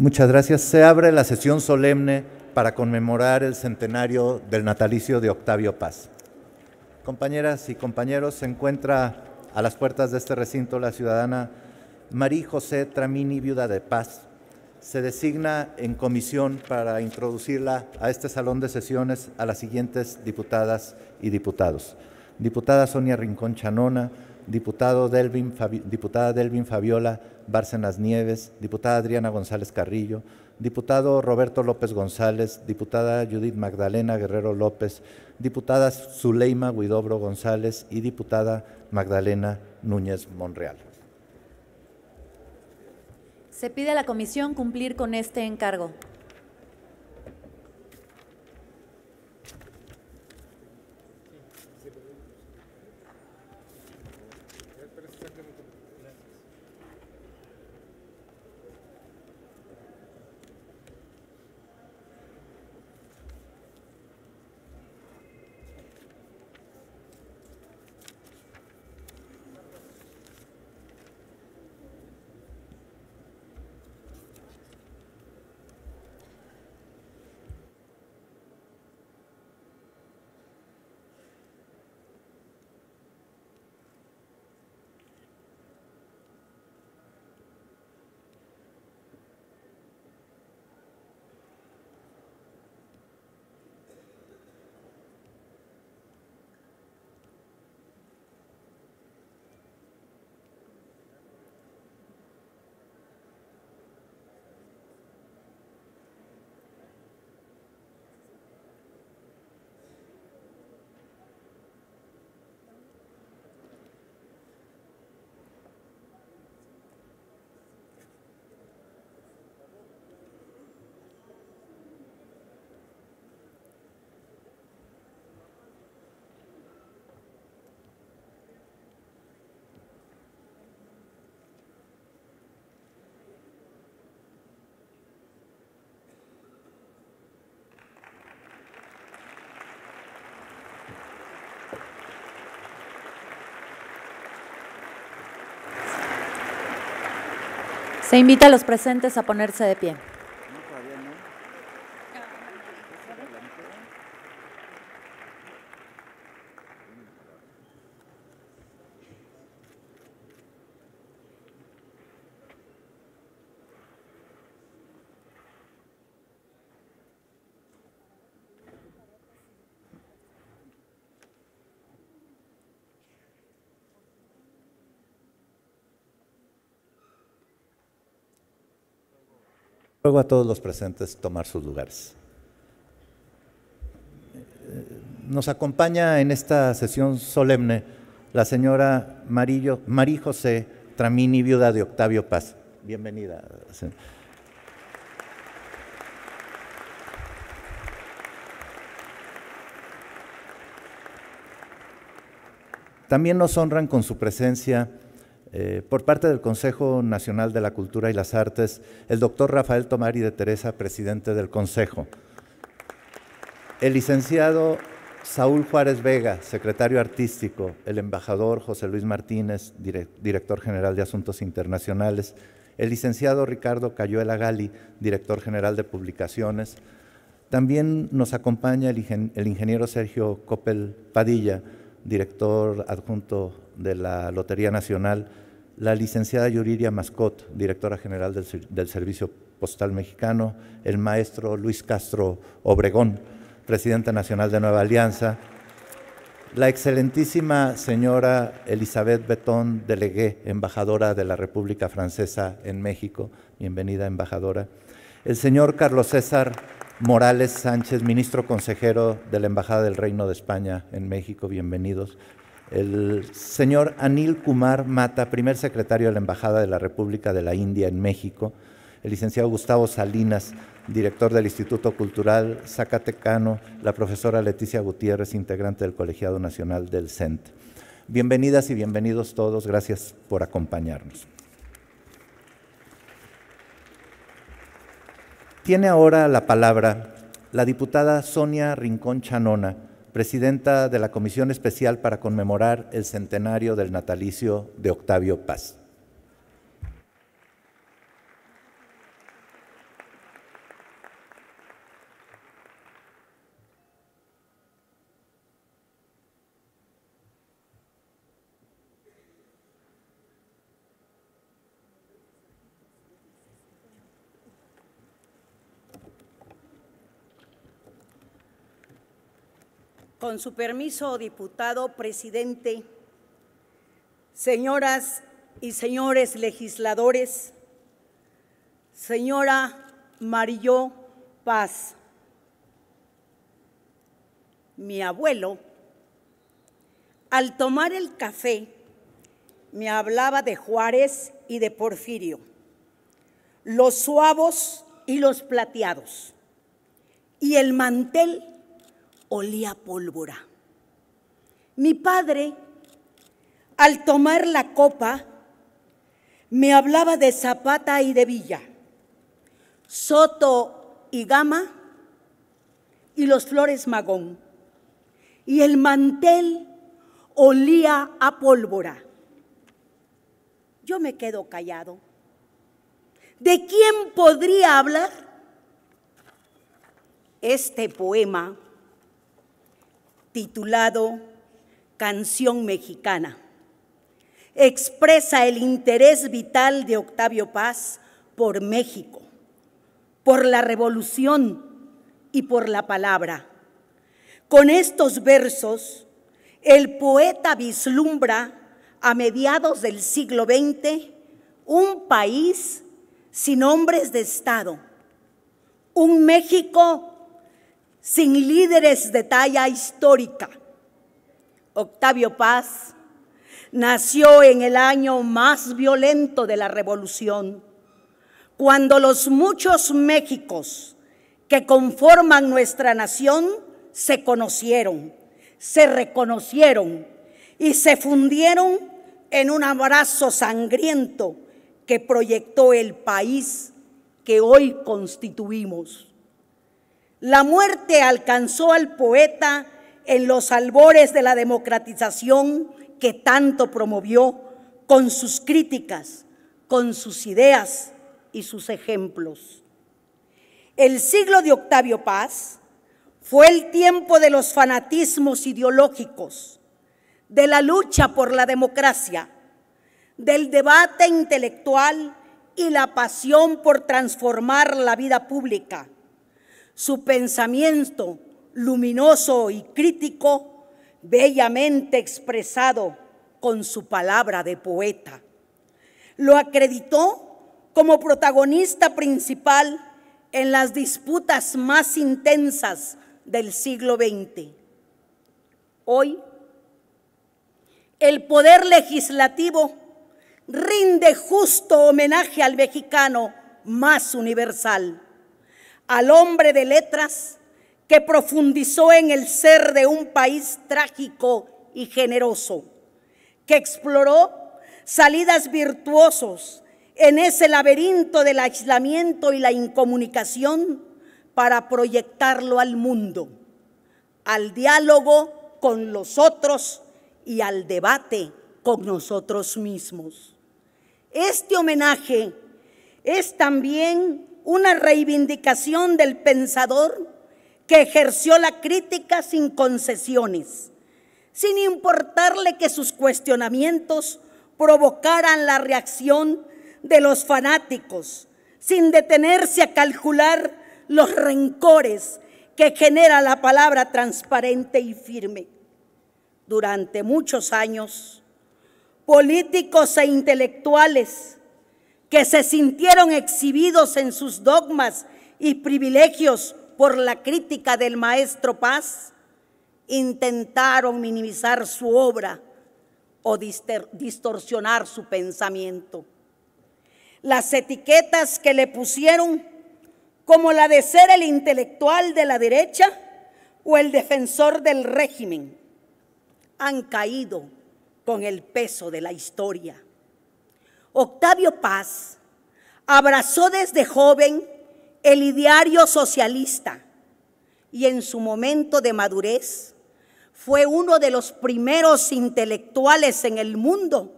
Muchas gracias. Se abre la sesión solemne para conmemorar el centenario del natalicio de Octavio Paz. Compañeras y compañeros, se encuentra a las puertas de este recinto la ciudadana María José Tramini, viuda de Paz. Se designa en comisión para introducirla a este salón de sesiones a las siguientes diputadas y diputados. Diputada Sonia Rincón Chanona, diputado diputada Delvin Fabiola Bárcenas Nieves, diputada Adriana González Carrillo, diputado Roberto López González, diputada Judith Magdalena Guerrero López, diputada Zuleima Guidobro González y diputada Magdalena Núñez Monreal. Se pide a la comisión cumplir con este encargo. Se invita a los presentes a ponerse de pie. Luego a todos los presentes tomar sus lugares. Nos acompaña en esta sesión solemne la señora Marillo, María José Tramini, viuda de Octavio Paz. Bienvenida. También nos honran con su presencia eh, por parte del Consejo Nacional de la Cultura y las Artes, el doctor Rafael Tomari de Teresa, presidente del Consejo. El licenciado Saúl Juárez Vega, secretario artístico, el embajador José Luis Martínez, director general de Asuntos Internacionales, el licenciado Ricardo Cayuela Gali, director general de Publicaciones. También nos acompaña el, ingeniero Sergio Coppel Padilla, director adjunto de la Lotería Nacional, la licenciada Yuriria Mascot, directora general del, Servicio Postal Mexicano, el maestro Luis Castro Obregón, presidente nacional de Nueva Alianza, la excelentísima señora Elizabeth Betón Delegué, embajadora de la República Francesa en México, bienvenida embajadora, el señor Carlos César Morales Sánchez, ministro consejero de la Embajada del Reino de España en México, bienvenidos. El señor Anil Kumar Mata, primer secretario de la Embajada de la República de la India en México. El licenciado Gustavo Salinas, director del Instituto Cultural Zacatecano. La profesora Leticia Gutiérrez, integrante del Colegiado Nacional del CENT. Bienvenidas y bienvenidos todos. Gracias por acompañarnos. Tiene ahora la palabra la diputada Sonia Rincón Chanona, presidenta de la Comisión Especial para conmemorar el centenario del natalicio de Octavio Paz. con su permiso, diputado presidente, señoras y señores legisladores, señora Marilló Paz, mi abuelo, al tomar el café, me hablaba de Juárez y de Porfirio, los suavos y los plateados, y el mantel olía pólvora. Mi padre, al tomar la copa, me hablaba de Zapata y de Villa, Soto y Gama y los Flores Magón. Y el mantel olía a pólvora. Yo me quedo callado. ¿De quién podría hablar? Este poema titulado Canción Mexicana. Expresa el interés vital de Octavio Paz por México, por la revolución y por la palabra. Con estos versos, el poeta vislumbra a mediados del siglo XX un país sin hombres de Estado, un México sin líderes de talla histórica. Octavio Paz nació en el año más violento de la revolución, cuando los muchos Méxicos que conforman nuestra nación se conocieron, se reconocieron y se fundieron en un abrazo sangriento que proyectó el país que hoy constituimos. La muerte alcanzó al poeta en los albores de la democratización que tanto promovió con sus críticas, con sus ideas y sus ejemplos. El siglo de Octavio Paz fue el tiempo de los fanatismos ideológicos, de la lucha por la democracia, del debate intelectual y la pasión por transformar la vida pública su pensamiento luminoso y crítico, bellamente expresado con su palabra de poeta. Lo acreditó como protagonista principal en las disputas más intensas del siglo XX. Hoy, el poder legislativo rinde justo homenaje al mexicano más universal al hombre de letras que profundizó en el ser de un país trágico y generoso, que exploró salidas virtuosos en ese laberinto del aislamiento y la incomunicación para proyectarlo al mundo, al diálogo con los otros y al debate con nosotros mismos. Este homenaje es también una reivindicación del pensador que ejerció la crítica sin concesiones, sin importarle que sus cuestionamientos provocaran la reacción de los fanáticos, sin detenerse a calcular los rencores que genera la palabra transparente y firme. Durante muchos años, políticos e intelectuales que se sintieron exhibidos en sus dogmas y privilegios por la crítica del maestro Paz, intentaron minimizar su obra o distorsionar su pensamiento. Las etiquetas que le pusieron, como la de ser el intelectual de la derecha o el defensor del régimen, han caído con el peso de la historia. Octavio Paz abrazó desde joven el ideario socialista y en su momento de madurez fue uno de los primeros intelectuales en el mundo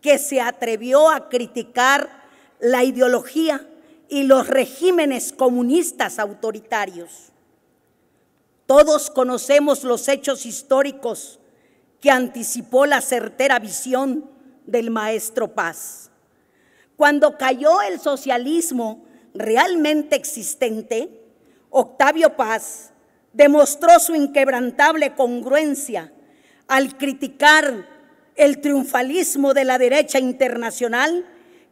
que se atrevió a criticar la ideología y los regímenes comunistas autoritarios. Todos conocemos los hechos históricos que anticipó la certera visión del maestro Paz. Cuando cayó el socialismo realmente existente, Octavio Paz demostró su inquebrantable congruencia al criticar el triunfalismo de la derecha internacional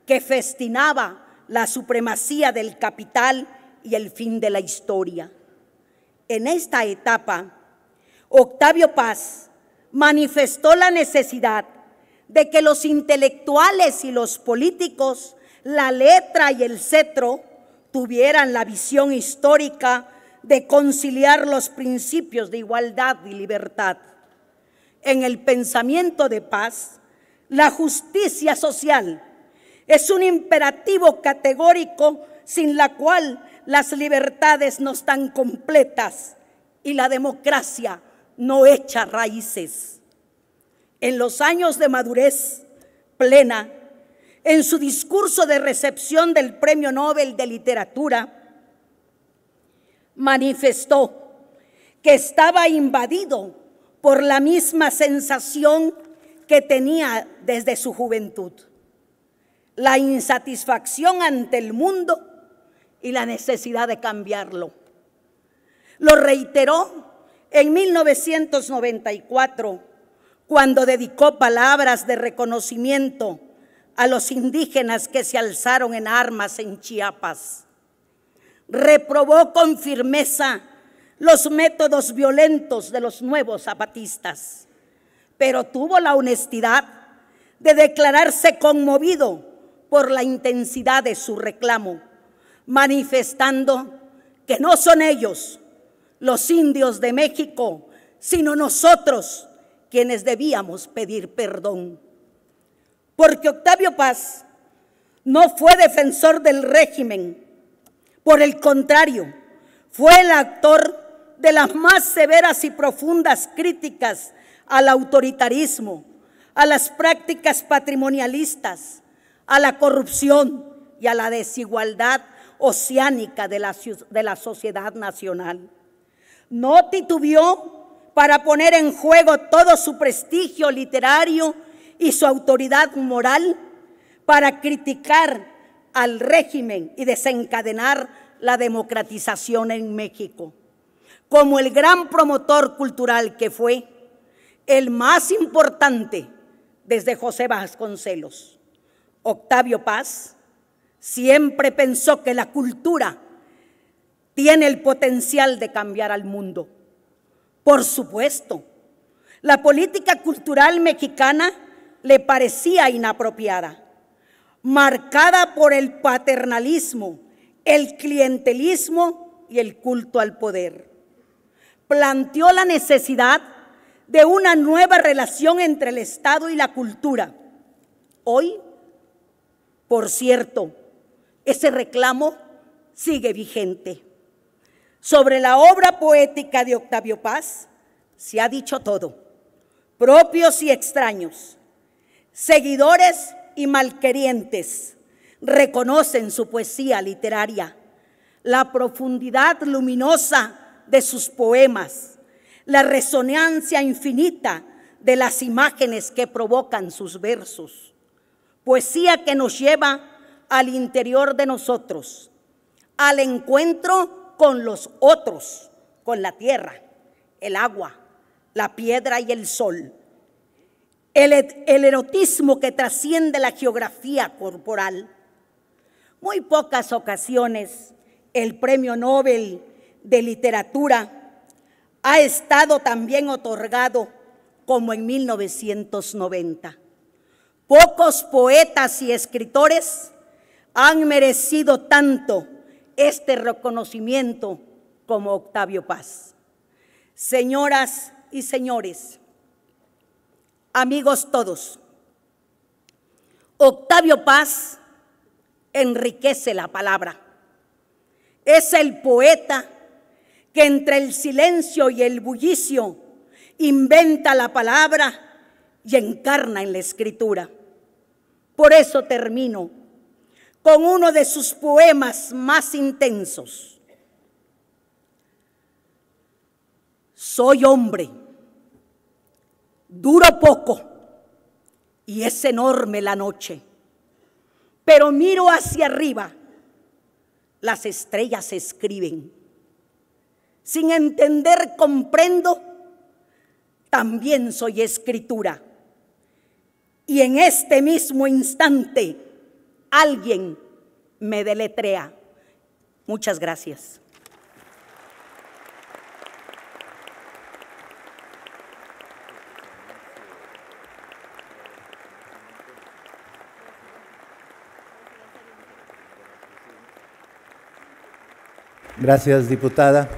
que festinaba la supremacía del capital y el fin de la historia. En esta etapa, Octavio Paz manifestó la necesidad de que los intelectuales y los políticos, la letra y el cetro, tuvieran la visión histórica de conciliar los principios de igualdad y libertad. En el pensamiento de paz, la justicia social es un imperativo categórico sin la cual las libertades no están completas y la democracia no echa raíces en los años de madurez plena, en su discurso de recepción del Premio Nobel de Literatura, manifestó que estaba invadido por la misma sensación que tenía desde su juventud, la insatisfacción ante el mundo y la necesidad de cambiarlo. Lo reiteró en 1994 cuando dedicó palabras de reconocimiento a los indígenas que se alzaron en armas en Chiapas. Reprobó con firmeza los métodos violentos de los nuevos zapatistas, pero tuvo la honestidad de declararse conmovido por la intensidad de su reclamo, manifestando que no son ellos los indios de México, sino nosotros quienes debíamos pedir perdón. Porque Octavio Paz no fue defensor del régimen, por el contrario, fue el actor de las más severas y profundas críticas al autoritarismo, a las prácticas patrimonialistas, a la corrupción y a la desigualdad oceánica de la, de la sociedad nacional. No titubió para poner en juego todo su prestigio literario y su autoridad moral, para criticar al régimen y desencadenar la democratización en México. Como el gran promotor cultural que fue, el más importante desde José Vasconcelos, Octavio Paz, siempre pensó que la cultura tiene el potencial de cambiar al mundo. Por supuesto, la política cultural mexicana le parecía inapropiada, marcada por el paternalismo, el clientelismo y el culto al poder. Planteó la necesidad de una nueva relación entre el Estado y la cultura. Hoy, por cierto, ese reclamo sigue vigente. Sobre la obra poética de Octavio Paz se ha dicho todo, propios y extraños, seguidores y malquerientes reconocen su poesía literaria, la profundidad luminosa de sus poemas, la resonancia infinita de las imágenes que provocan sus versos. Poesía que nos lleva al interior de nosotros, al encuentro con los otros, con la tierra, el agua, la piedra y el sol. El, erotismo que trasciende la geografía corporal. Muy pocas ocasiones el Premio Nobel de Literatura ha estado también otorgado como en 1990. Pocos poetas y escritores han merecido tanto este reconocimiento como Octavio Paz. Señoras y señores, amigos todos, Octavio Paz enriquece la palabra. Es el poeta que entre el silencio y el bullicio inventa la palabra y encarna en la escritura. Por eso termino con uno de sus poemas más intensos. Soy hombre, duro poco y es enorme la noche, pero miro hacia arriba, las estrellas escriben. Sin entender comprendo, también soy escritura. Y en este mismo instante, alguien me deletrea. Muchas gracias. Gracias, diputada.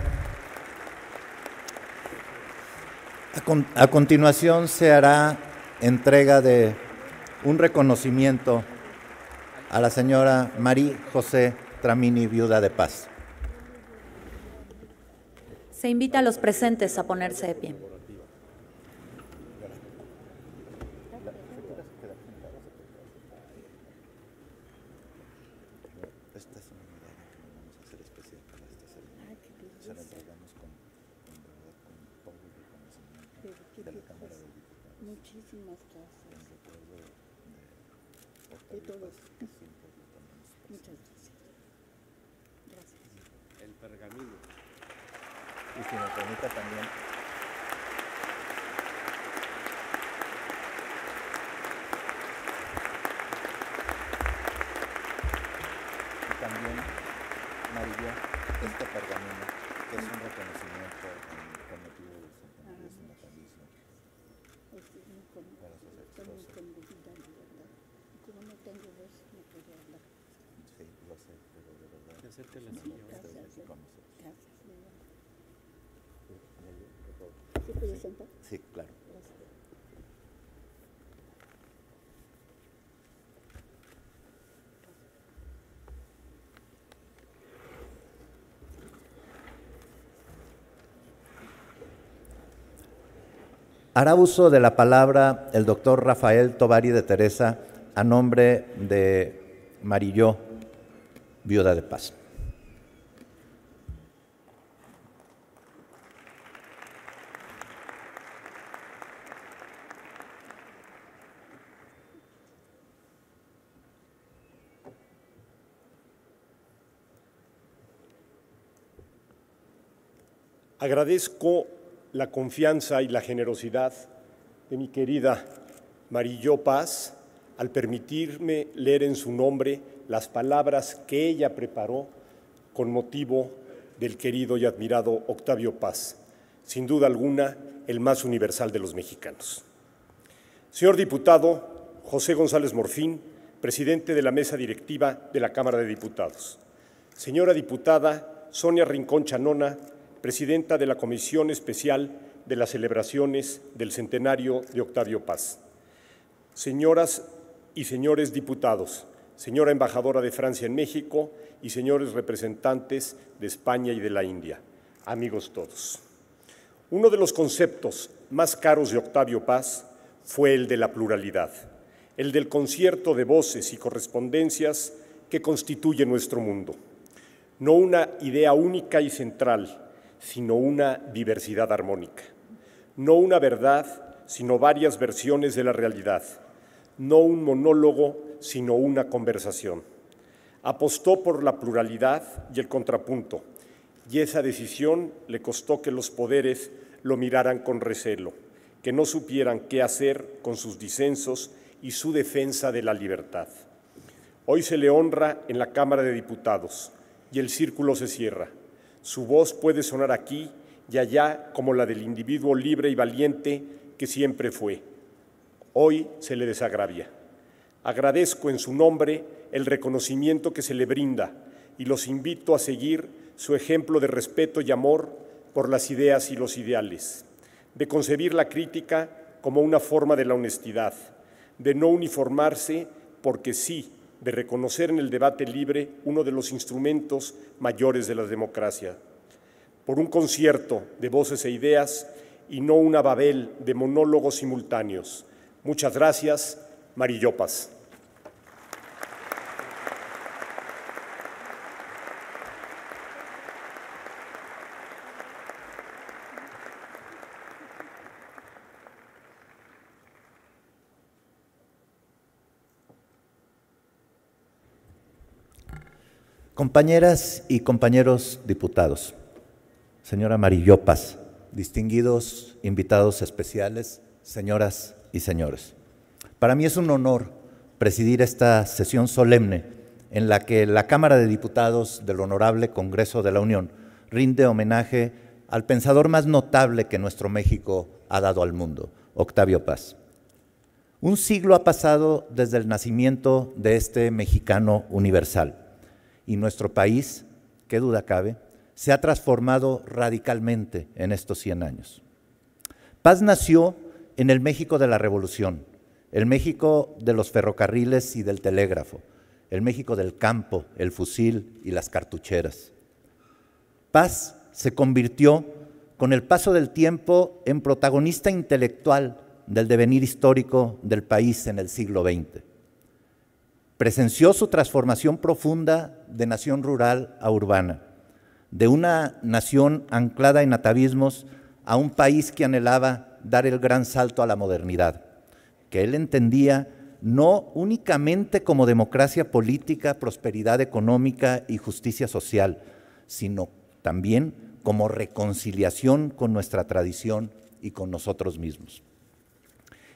A, continuación se hará entrega de un reconocimiento a la señora Marie José Tramini viuda de paz. Se invita a los presentes a ponerse de pie. Esta es una medida que vamos a hacer especial para esta semana. Se lo entregamos con público y con esta telecámara de muchísimas gracias de todos. Muchas gracias. Gracias. El pergamino. Y si me permite también ¿Sí claro. Hará uso de la palabra el doctor Rafael Tobari de Teresa a nombre de Marillo, viuda de paz. Agradezco la confianza y la generosidad de mi querida Marillo Paz al permitirme leer en su nombre las palabras que ella preparó con motivo del querido y admirado Octavio Paz, sin duda alguna el más universal de los mexicanos. Señor diputado José González Morfín, presidente de la mesa directiva de la Cámara de Diputados. Señora diputada Sonia Rincón Chanona, presidenta de la Comisión Especial de las Celebraciones del Centenario de Octavio Paz. Señoras y señores diputados, señora embajadora de Francia en México y señores representantes de España y de la India, amigos todos. Uno de los conceptos más caros de Octavio Paz fue el de la pluralidad, el del concierto de voces y correspondencias que constituye nuestro mundo. No una idea única y central, sino una diversidad armónica. No una verdad, sino varias versiones de la realidad. No un monólogo, sino una conversación. Apostó por la pluralidad y el contrapunto, y esa decisión le costó que los poderes lo miraran con recelo, que no supieran qué hacer con sus disensos y su defensa de la libertad. Hoy se le honra en la Cámara de Diputados y el círculo se cierra. Su voz puede sonar aquí y allá como la del individuo libre y valiente que siempre fue. Hoy se le desagravia. Agradezco en su nombre el reconocimiento que se le brinda y los invito a seguir su ejemplo de respeto y amor por las ideas y los ideales, de concebir la crítica como una forma de la honestidad, de no uniformarse porque sí de reconocer en el debate libre uno de los instrumentos mayores de la democracia, por un concierto de voces e ideas y no una babel de monólogos simultáneos. Muchas gracias, Marillopas. Compañeras y compañeros diputados, señora Paz, distinguidos invitados especiales, señoras y señores, para mí es un honor presidir esta sesión solemne en la que la Cámara de Diputados del Honorable Congreso de la Unión rinde homenaje al pensador más notable que nuestro México ha dado al mundo, Octavio Paz. Un siglo ha pasado desde el nacimiento de este mexicano universal y nuestro país, qué duda cabe, se ha transformado radicalmente en estos 100 años. Paz nació en el México de la Revolución, el México de los ferrocarriles y del telégrafo, el México del campo, el fusil y las cartucheras. Paz se convirtió con el paso del tiempo en protagonista intelectual del devenir histórico del país en el siglo XX presenció su transformación profunda de nación rural a urbana, de una nación anclada en atavismos a un país que anhelaba dar el gran salto a la modernidad, que él entendía no únicamente como democracia política, prosperidad económica y justicia social, sino también como reconciliación con nuestra tradición y con nosotros mismos.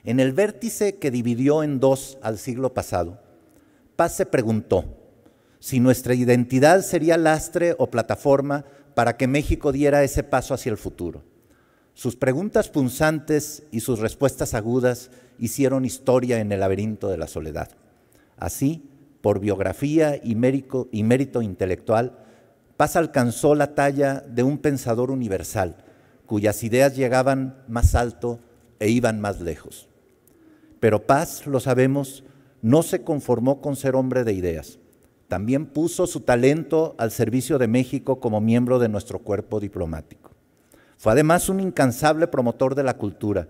En el vértice que dividió en dos al siglo pasado, Paz se preguntó si nuestra identidad sería lastre o plataforma para que México diera ese paso hacia el futuro. Sus preguntas punzantes y sus respuestas agudas hicieron historia en el laberinto de la soledad. Así, por biografía y mérito, intelectual, Paz alcanzó la talla de un pensador universal, cuyas ideas llegaban más alto e iban más lejos. Pero Paz, lo sabemos, no se conformó con ser hombre de ideas. También puso su talento al servicio de México como miembro de nuestro cuerpo diplomático. Fue además un incansable promotor de la cultura,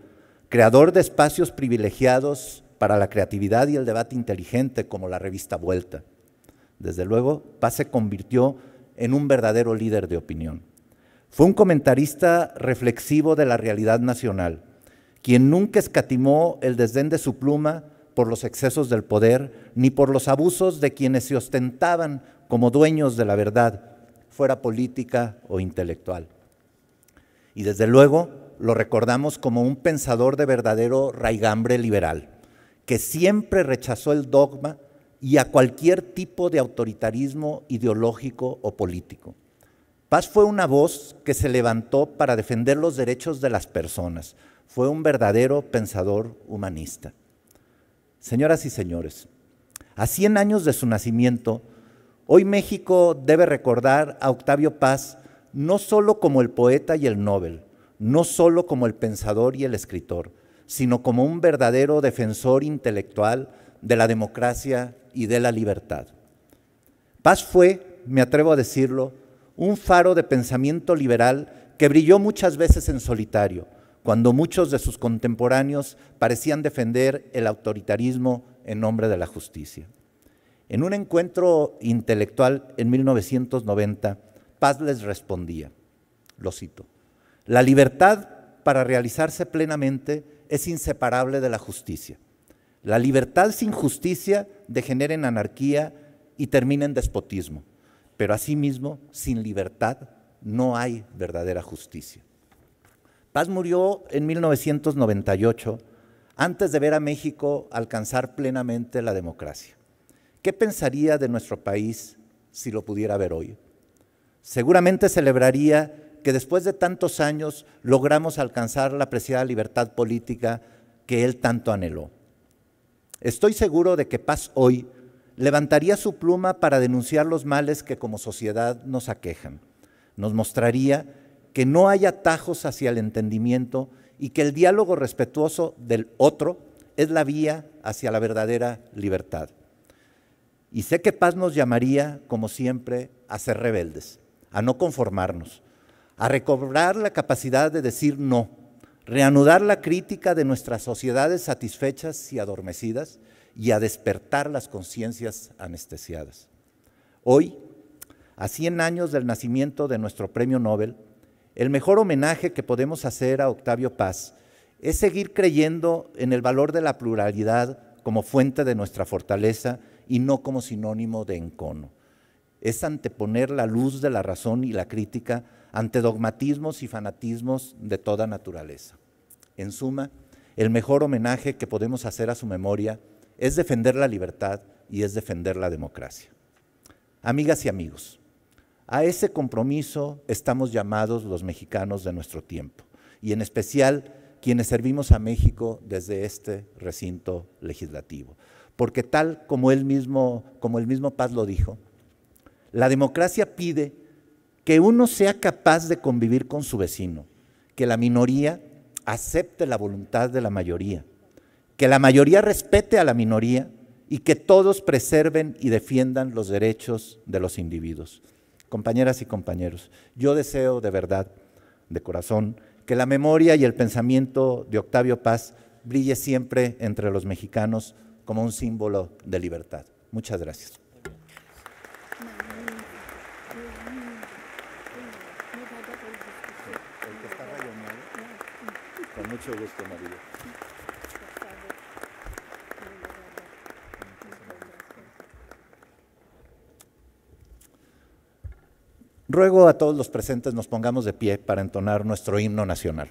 creador de espacios privilegiados para la creatividad y el debate inteligente como la revista Vuelta. Desde luego, Paz se convirtió en un verdadero líder de opinión. Fue un comentarista reflexivo de la realidad nacional, quien nunca escatimó el desdén de su pluma por los excesos del poder, ni por los abusos de quienes se ostentaban como dueños de la verdad, fuera política o intelectual. Y desde luego lo recordamos como un pensador de verdadero raigambre liberal, que siempre rechazó el dogma y a cualquier tipo de autoritarismo ideológico o político. Paz fue una voz que se levantó para defender los derechos de las personas. Fue un verdadero pensador humanista. Señoras y señores, a 100 años de su nacimiento, hoy México debe recordar a Octavio Paz no solo como el poeta y el Nobel, no solo como el pensador y el escritor, sino como un verdadero defensor intelectual de la democracia y de la libertad. Paz fue, me atrevo a decirlo, un faro de pensamiento liberal que brilló muchas veces en solitario, cuando muchos de sus contemporáneos parecían defender el autoritarismo en nombre de la justicia. En un encuentro intelectual en 1990, Paz les respondía, lo cito, la libertad para realizarse plenamente es inseparable de la justicia. La libertad sin justicia degenera en anarquía y termina en despotismo, pero asimismo sin libertad no hay verdadera justicia. Paz murió en 1998, antes de ver a México alcanzar plenamente la democracia. ¿Qué pensaría de nuestro país si lo pudiera ver hoy? Seguramente celebraría que después de tantos años logramos alcanzar la preciada libertad política que él tanto anheló. Estoy seguro de que Paz hoy levantaría su pluma para denunciar los males que como sociedad nos aquejan. Nos mostraría que no haya atajos hacia el entendimiento y que el diálogo respetuoso del otro es la vía hacia la verdadera libertad. Y sé que paz nos llamaría, como siempre, a ser rebeldes, a no conformarnos, a recobrar la capacidad de decir no, reanudar la crítica de nuestras sociedades satisfechas y adormecidas y a despertar las conciencias anestesiadas. Hoy, a 100 años del nacimiento de nuestro premio Nobel, el mejor homenaje que podemos hacer a Octavio Paz es seguir creyendo en el valor de la pluralidad como fuente de nuestra fortaleza y no como sinónimo de encono. Es anteponer la luz de la razón y la crítica ante dogmatismos y fanatismos de toda naturaleza. En suma, el mejor homenaje que podemos hacer a su memoria es defender la libertad y es defender la democracia. Amigas y amigos, a ese compromiso estamos llamados los mexicanos de nuestro tiempo y en especial quienes servimos a México desde este recinto legislativo. Porque tal como él mismo, como el mismo Paz lo dijo, la democracia pide que uno sea capaz de convivir con su vecino, que la minoría acepte la voluntad de la mayoría, que la mayoría respete a la minoría y que todos preserven y defiendan los derechos de los individuos. Compañeras y compañeros, yo deseo de verdad, de corazón, que la memoria y el pensamiento de Octavio Paz brille siempre entre los mexicanos como un símbolo de libertad. Muchas gracias. Ruego a todos los presentes nos pongamos de pie para entonar nuestro himno nacional.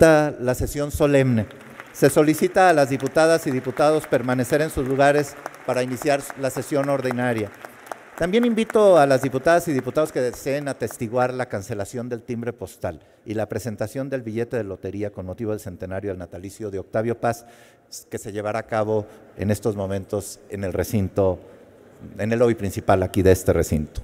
la sesión solemne. Se solicita a las diputadas y diputados permanecer en sus lugares para iniciar la sesión ordinaria. También invito a las diputadas y diputados que deseen atestiguar la cancelación del timbre postal y la presentación del billete de lotería con motivo del centenario del natalicio de Octavio Paz, que se llevará a cabo en estos momentos en el recinto, en el lobby principal aquí de este recinto.